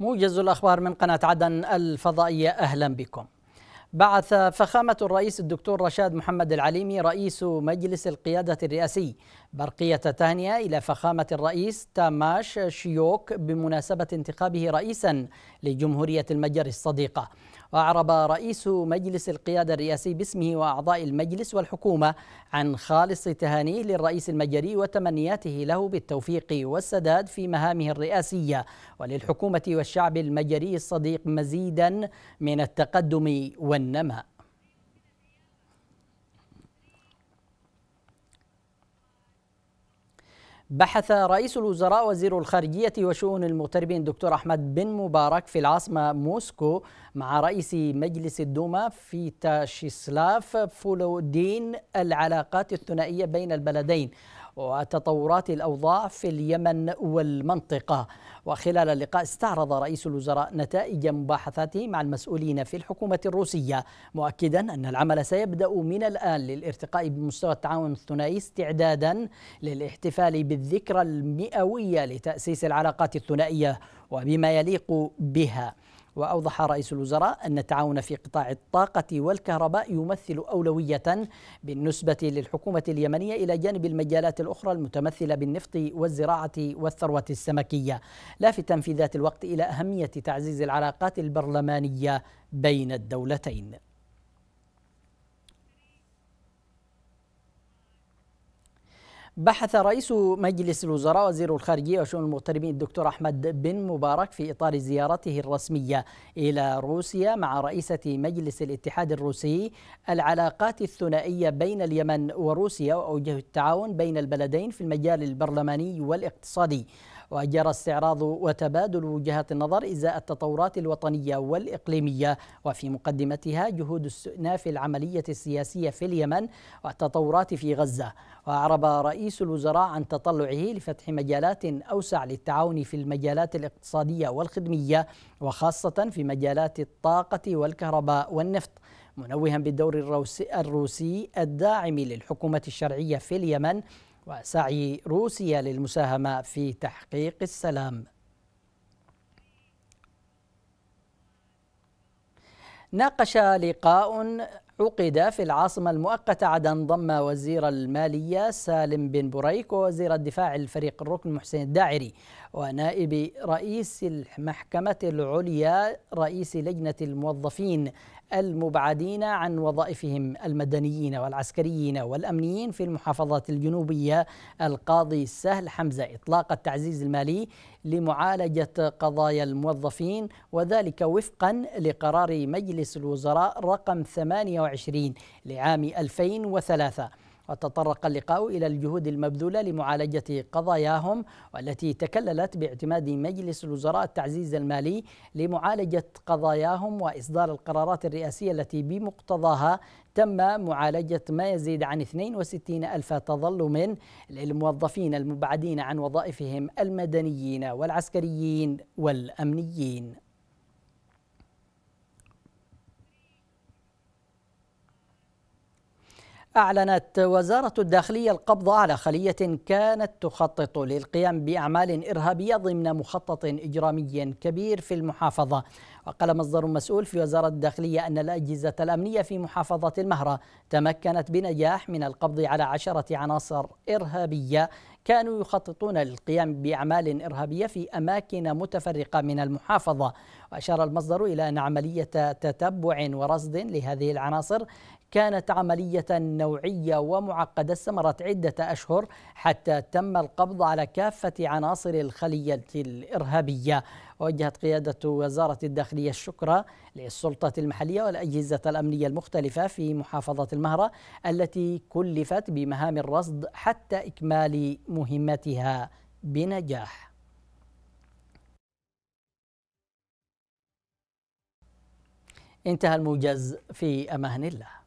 موجز الأخبار من قناة عدن الفضائية أهلا بكم بعث فخامة الرئيس الدكتور رشاد محمد العليمي رئيس مجلس القيادة الرئاسي برقية تهنئة إلى فخامة الرئيس تاماش شيوك بمناسبة انتخابه رئيسا لجمهورية المجر الصديقة وأعرب رئيس مجلس القيادة الرئاسي باسمه وأعضاء المجلس والحكومة عن خالص تهانيه للرئيس المجري وتمنياته له بالتوفيق والسداد في مهامه الرئاسية وللحكومة والشعب المجري الصديق مزيدا من التقدم والنماء بحث رئيس الوزراء وزير الخارجية وشؤون المغتربين دكتور أحمد بن مبارك في العاصمة موسكو مع رئيس مجلس الدوما في تاشيسلاف فولودين العلاقات الثنائية بين البلدين وتطورات الأوضاع في اليمن والمنطقة وخلال اللقاء استعرض رئيس الوزراء نتائج مباحثاته مع المسؤولين في الحكومة الروسية مؤكدا أن العمل سيبدأ من الآن للارتقاء بمستوى التعاون الثنائي استعدادا للاحتفال بالذكرى المئوية لتأسيس العلاقات الثنائية وبما يليق بها وأوضح رئيس الوزراء أن التعاون في قطاع الطاقة والكهرباء يمثل أولوية بالنسبة للحكومة اليمنية إلى جانب المجالات الأخرى المتمثلة بالنفط والزراعة والثروة السمكية لافتا في ذات الوقت إلى أهمية تعزيز العلاقات البرلمانية بين الدولتين بحث رئيس مجلس الوزراء وزير الخارجية وشؤون المغتربين الدكتور أحمد بن مبارك في إطار زيارته الرسمية إلى روسيا مع رئيسة مجلس الاتحاد الروسي العلاقات الثنائية بين اليمن وروسيا وأوجه التعاون بين البلدين في المجال البرلماني والاقتصادي وجرى استعراض وتبادل وجهات النظر إزاء التطورات الوطنية والإقليمية وفي مقدمتها جهود استئناف العملية السياسية في اليمن والتطورات في غزة وأعرب رئيس الوزراء عن تطلعه لفتح مجالات أوسع للتعاون في المجالات الاقتصادية والخدمية وخاصة في مجالات الطاقة والكهرباء والنفط منوها بالدور الروسي الداعم للحكومة الشرعية في اليمن وسعي روسيا للمساهمة في تحقيق السلام ناقش لقاء عقد في العاصمة المؤقتة عدن ضم وزير المالية سالم بن بريك ووزير الدفاع الفريق الركن محسن الداعري ونائب رئيس المحكمة العليا رئيس لجنة الموظفين المبعدين عن وظائفهم المدنيين والعسكريين والأمنيين في المحافظات الجنوبية القاضي سهل حمزة إطلاق التعزيز المالي لمعالجة قضايا الموظفين وذلك وفقا لقرار مجلس الوزراء رقم 28 لعام 2003 وتطرق اللقاء إلى الجهود المبذولة لمعالجة قضاياهم والتي تكللت باعتماد مجلس الوزراء التعزيز المالي لمعالجة قضاياهم وإصدار القرارات الرئاسية التي بمقتضاها تم معالجة ما يزيد عن 62 ألف تظلم للموظفين المبعدين عن وظائفهم المدنيين والعسكريين والأمنيين أعلنت وزارة الداخلية القبض على خلية كانت تخطط للقيام بأعمال إرهابية ضمن مخطط إجرامي كبير في المحافظة وقال مصدر مسؤول في وزارة الداخلية أن الأجهزة الأمنية في محافظة المهرة تمكنت بنجاح من القبض على عشرة عناصر إرهابية كانوا يخططون للقيام بأعمال إرهابية في أماكن متفرقة من المحافظة وأشار المصدر إلى أن عملية تتبع ورصد لهذه العناصر كانت عملية نوعية ومعقدة استمرت عدة أشهر حتى تم القبض على كافة عناصر الخلية الإرهابية وجهت قيادة وزارة الداخلية الشكر للسلطة المحلية والأجهزة الأمنية المختلفة في محافظة المهرة التي كلفت بمهام الرصد حتى إكمال مهمتها بنجاح انتهى الموجز في أمان الله